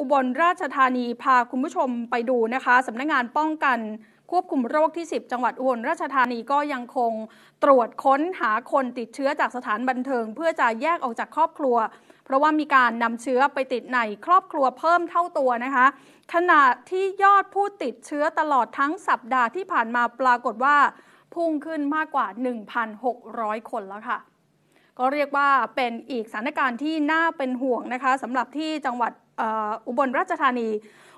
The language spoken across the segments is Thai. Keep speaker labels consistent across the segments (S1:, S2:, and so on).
S1: อุบลราชธานีพาคุณผู้ชมไปดูนะคะสำนักงงานป้องกันควบคุมโรคที่ 10 จังหวัดอุบลราชธานีก็ยังคงตรวจค้นหาคนติดเชื้อจากสถานบันเทิง เพื่อจะแยกออกจากครอบครัว เพราะว่ามีการนำเชื้อไปติดในครอบครัวเพิ่มเท่าตัวนะคะ ขณะที่ยอดผู้ติดเชื้อตลอดทั้งสัปดาห์ที่ผ่านมาปรากฏว่าพุ่งขึ้นมากกว่า 1,600 คนแล้วค่ะ ก็เรียกว่าเป็นอีกสถานการณ์ที่น่าเป็นห่วงนะคะสำหรับที่จังหวัดอุบลราชธานี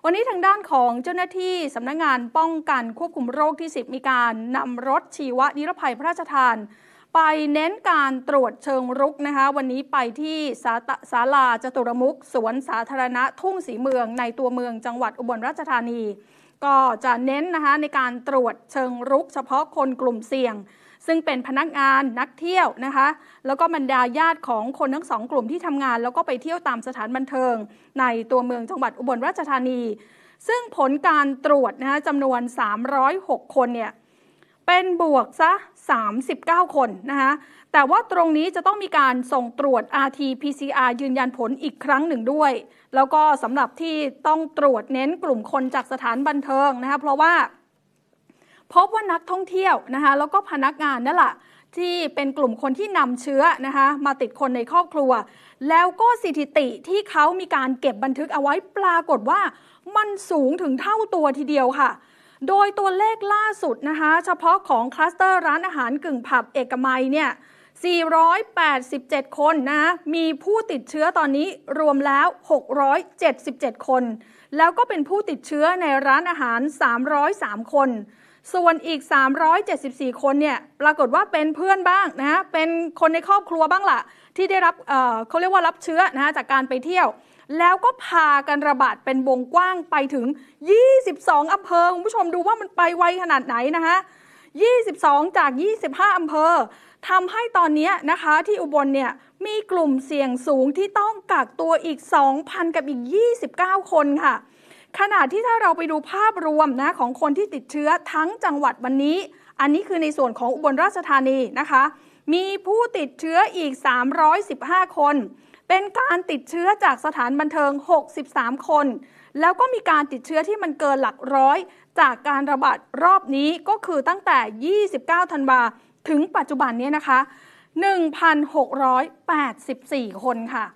S1: วันนี้ทางด้านของเจ้าหน้าที่สำนักงงานป้องกันควบคุมโรคที่ 10 มีการนำรถ ชีวนิรภัยพระราชทาน ไปเน้นการตรวจเชิงรุกนะคะ วันนี้ไปที่สาาลาจตุรมุกสวนสาธารณะทุ่งสีเมืองในตัวเมืองจังหวัดอุบลราชธานี ก็จะเน้นนะคะ ในการตรวจเชิงรุก เฉพาะคนกลุ่มเสี่ยงซึ่งเป็นพนักงานนักเที่ยวนะคะแล้วก็บรรดาญาติของคนทั้งสองกลุ่มที่ทำงาน แล้วก็ไปเที่ยวตามสถานบันเทิง ในตัวเมืองจังหวัดอุบลราชธานี ซึ่งผลการตรวจนะคะจำนวน 306 คนเนี่ยเป็นบวกซะ 39 คนนะคะแต่ว่าตรงนี้จะต้องมีการส่งตรวจ RT-PCR ยืนยันผลอีกครั้งหนึ่งด้วย แล้วก็สำหรับที่ต้องตรวจเน้นกลุ่มคนจากสถานบันเทิงนะคะเพราะว่าพบว่านักท่องเที่ยวนะคะแล้วก็พนักงานนั่นแหละที่เป็นกลุ่มคนที่นำเชื้อนะคะมาติดคนในครอบครัว แล้วก็สถิติที่เขามีการเก็บบันทึกเอาไว้ปรากฏว่ามันสูงถึงเท่าตัวทีเดียวค่ะ โดยตัวเลขล่าสุดนะคะเฉพาะของคลัสเตอร์ร้านอาหารกึ่งผับเอกมัยเนี่ย487 คนนะมีผู้ติดเชื้อตอนนี้รวมแล้ว 677 คน แล้วก็เป็นผู้ติดเชื้อในร้านอาหาร 303 คนส่วนอีก 374 คน เนี่ย ปรากฏว่าเป็นเพื่อนบ้าง นะฮะเป็นคนในครอบครัวบ้างละที่ได้รับเเขาเรียกว่ารับเชื้อ นะฮะ จากการไปเที่ยว แล้วก็พากันระบาดเป็นวงกว้างไปถึง 22อำเภอ คุณผู้ชมดูว่ามันไปไวขนาดไหนนะฮะ22 จาก 25อำเภอทำให้ตอนนี้นะคะ ที่อุบล เนี่ย มีกลุ่มเสี่ยงสูงที่ต้องกักตัวอีก 2,000 กับอีก 29 คนค่ะขณะที่ถ้าเราไปดูภาพรวมนะของคนที่ติดเชื้อทั้งจังหวัดวันนี้ อันนี้คือในส่วนของอุบลราชธานีนะคะ มีผู้ติดเชื้ออีก 315 คน เป็นการติดเชื้อจากสถานบันเทิง 63 คน แล้วก็มีการติดเชื้อที่มันเกินหลักร้อย จากการระบาดรอบนี้ก็คือตั้งแต่ 29 ธันวาถึงปัจจุบันนี้นะคะ 1,684 คนค่ะ